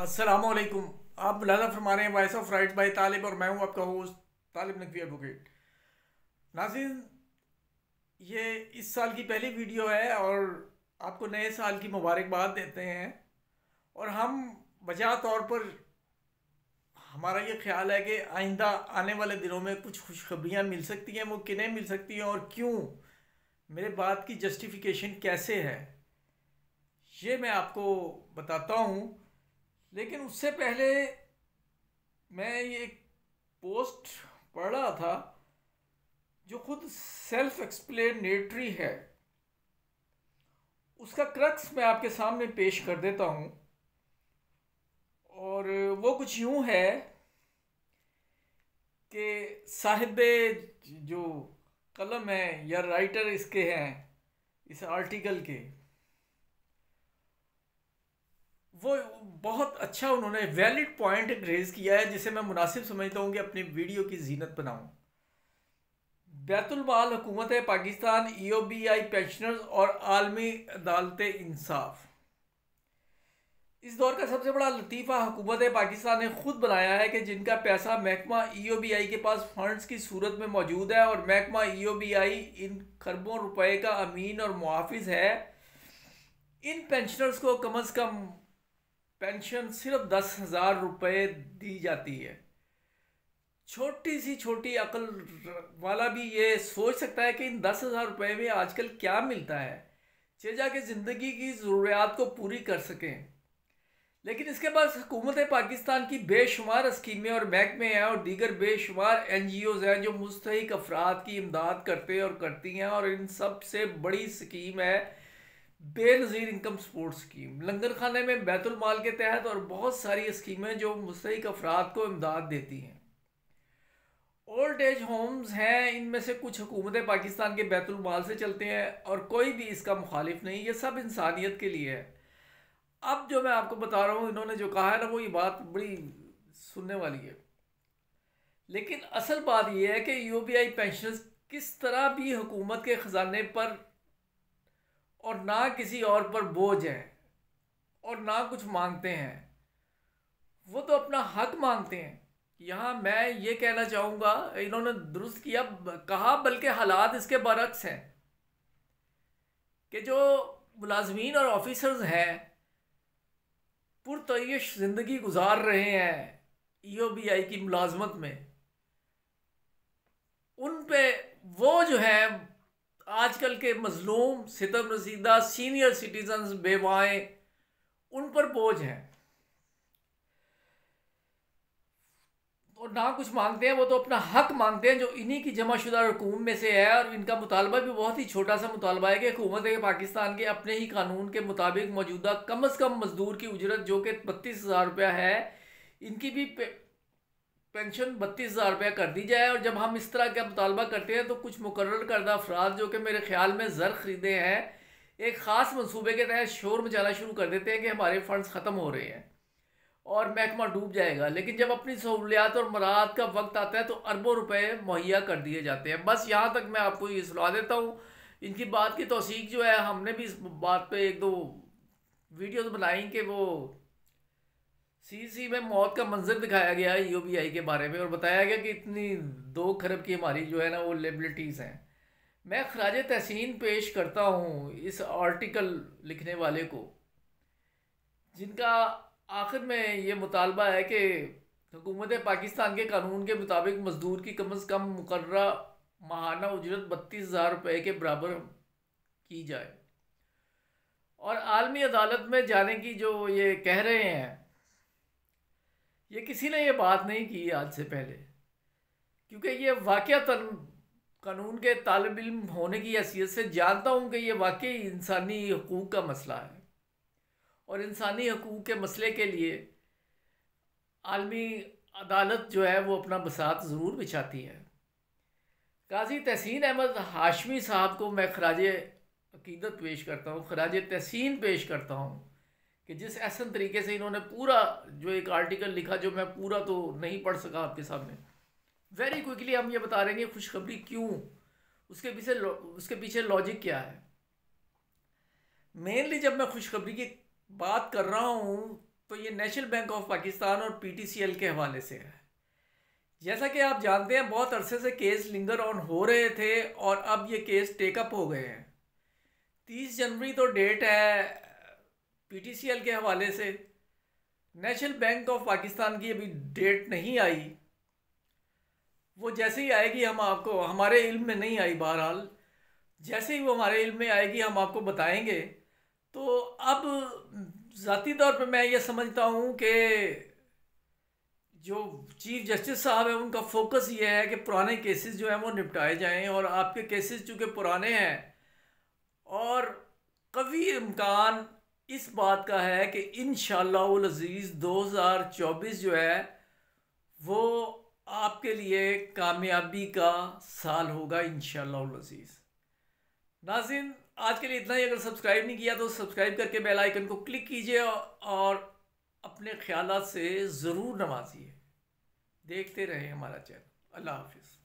असलकुम आप बुलाना फरमा रहे हैं voice of right by Talib और मैं हूं आपका होस्ट तालिब नकवी एडवोकेट नाजिन ये इस साल की पहली वीडियो है और आपको नए साल की मुबारकबाद देते हैं और हम बजा तौर पर हमारा ये ख्याल है कि आइंदा आने वाले दिनों में कुछ खुशखबरियाँ मिल सकती हैं वो किन्हें मिल सकती हैं और क्यों मेरे बात की जस्टिफिकेशन कैसे है ये मैं आपको बताता हूँ लेकिन उससे पहले मैं ये एक पोस्ट पढ़ रहा था जो खुद सेल्फ एक्सप्लेनेटरी है उसका क्रक्स मैं आपके सामने पेश कर देता हूँ और वो कुछ यूँ है कि साहिब जो कलम है या राइटर इसके हैं इस आर्टिकल के वो बहुत अच्छा उन्होंने वैलिड पॉइंट रेज किया है जिसे मैं मुनासिब समझता हूँ कि अपनी वीडियो की जीनत बनाऊँ बैतुलबाल हुकूमत Pakistan E O B I pensioners और आलमी अदालत इंसाफ इस दौर का सबसे बड़ा लतीफ़ा हुकूमत पाकिस्तान ने खुद बनाया है कि जिनका पैसा महकमा ई ओ बी आई के पास फंड्स की सूरत में मौजूद है और महकमा ई ओ बी आई इन खरबों रुपए का अमीन और मुआफ़ है इन पेंशनर्स को कम अज़ कम पेंशन सिर्फ दस हज़ार रुपये दी जाती है छोटी सी छोटी अकल वाला भी ये सोच सकता है कि इन दस हज़ार रुपये में आजकल क्या मिलता है जा के ज़िंदगी की ज़रूरियात को पूरी कर सकें लेकिन इसके बाद हुकूमत पाकिस्तान की बेशुमार स्कीमें और महकमे हैं और दीगर बेशुमार एन जी ओज़ हैं जो मुस्तक अफराद की इमदाद करते और करती हैं और इन सब से बड़ी स्कीम है बेनज़ीर इनकम सपोर्ट स्कीम लंगर खाने में बैतुलमाल के तहत और बहुत सारी स्कीमें जो मुस्तक अफराद को इमदाद देती हैं ओल्ड एज होम्स हैं इनमें से कुछ हुकूमतें पाकिस्तान के बैतुलमाल से चलते हैं और कोई भी इसका मुखालिफ नहीं ये सब इंसानियत के लिए है अब जो मैं आपको बता रहा हूँ इन्होंने जो कहा है ना वो ये बात बड़ी सुनने वाली है लेकिन असल बात यह है कि यू पी आई पेंशन किस तरह भी हुकूमत के ख़जाने पर और ना किसी और पर बोझ हैं और ना कुछ मांगते हैं वो तो अपना हक मांगते हैं यहाँ मैं ये कहना चाहूँगा इन्होंने दुरुस्त किया कहा बल्कि हालात इसके बरक्स हैं कि जो मुलाजमीन और ऑफिसर्स हैं पुरतयश ज़िंदगी गुजार रहे हैं ई ओ बी आई की मुलाजमत में उन पे वो जो है आजकल के मजलूम सितम रसीदा सीनियर सिटीजन बेवाएँ उन पर बोझ है और तो ना कुछ मांगते हैं वो तो अपना हक मांगते हैं जो इन्हीं की जमाशुदा रकूम में से है और इनका मुतालबा भी बहुत ही छोटा सा मुतालबा है कि हुकूमत पाकिस्तान के अपने ही कानून के मुताबिक मौजूदा कम अज़ कम मज़दूर की उजरत जो कि बत्तीस हज़ार रुपया है इनकी भी पेंशन बत्तीस हज़ार रुपया कर दी जाए और जब हम इस तरह का मुतालबा करते हैं तो कुछ मुकर करदा अफराद जो कि मेरे ख्याल में ज़र ख़रीदे हैं एक ख़ास मनसूबे के तहत शोर मचाना शुरू कर देते हैं कि हमारे फ़ंड्स ख़त्म हो रहे हैं और महकमा डूब जाएगा लेकिन जब अपनी सहूलियात और मराहत का वक्त आता है तो अरबों रुपये मुहैया कर दिए जाते हैं बस यहाँ तक मैं आपको ये सलाह देता हूँ इनकी बात की तोसीक जो है हमने भी इस बात पर एक दो वीडियोज़ बनाई कि वो सीसी में मौत का मंजर दिखाया गया है यूबीआई के बारे में और बताया गया कि इतनी दो खरब की हमारी जो है ना वो लेबिलिटीज़ हैं मैं खराज तहसीन पेश करता हूँ इस आर्टिकल लिखने वाले को जिनका आखिर में ये मुतालबा है कि हुकूमत पाकिस्तान के कानून के मुताबिक मज़दूर की कम अज़ कम मुकर माहाना उजरत बत्तीस हज़ार रुपये के बराबर की जाए और आलमी अदालत में जाने की जो ये कह रहे हैं ये किसी ने ये बात नहीं की आज से पहले क्योंकि ये वाक़ कानून के तालब इम होने की हैसियत से जानता हूँ कि ये वाकई इंसानी हकूक़ का मसला है और इंसानी हकूक़ के मसले के लिए आलमी अदालत जो है वो अपना बसात ज़रूर बिछाती है काजी तहसीन अहमद हाशमी साहब को मैं खराज अकीदत पेश करता हूँ खराज तहसीन पेश करता हूँ कि जिस ऐसा तरीके से इन्होंने पूरा जो एक आर्टिकल लिखा जो मैं पूरा तो नहीं पढ़ सका आपके सामने वेरी क्विकली हम ये बता रहे हैं कि खुशखबरी क्यों उसके पीछे उसके पीछे लॉजिक क्या है मेनली जब मैं खुशखबरी की बात कर रहा हूँ तो ये नेशनल बैंक ऑफ पाकिस्तान और पीटीसीएल के हवाले से है जैसा कि आप जानते हैं बहुत अरसे से केस लिंगर ऑन हो रहे थे और अब ये केस टेकअप हो गए हैं तीस जनवरी तो डेट है पीटीसीएल के हवाले से नेशनल बैंक ऑफ पाकिस्तान की अभी डेट नहीं आई वो जैसे ही आएगी हम आपको हमारे इल्म में नहीं आई बहरहाल जैसे ही वो हमारे इल्म में आएगी हम आपको बताएंगे तो अब ज़ाती तौर पे मैं ये समझता हूँ कि जो चीफ जस्टिस साहब हैं उनका फोकस ये है कि पुराने केसेस जो हैं वो निपटाए जाएं और आपके केसेस चूँकि पुराने हैं और कभी इम्कान इस बात का है कि इन अज़ीज़ 2024 जो है वो आपके लिए कामयाबी का साल होगा इन शज़ीज़ नाजिन आज के लिए इतना ही अगर सब्सक्राइब नहीं किया तो सब्सक्राइब करके बेल आइकन को क्लिक कीजिए और अपने ख्याल से ज़रूर नवाजिए देखते रहें हमारा चैनल अल्लाह हाफिज़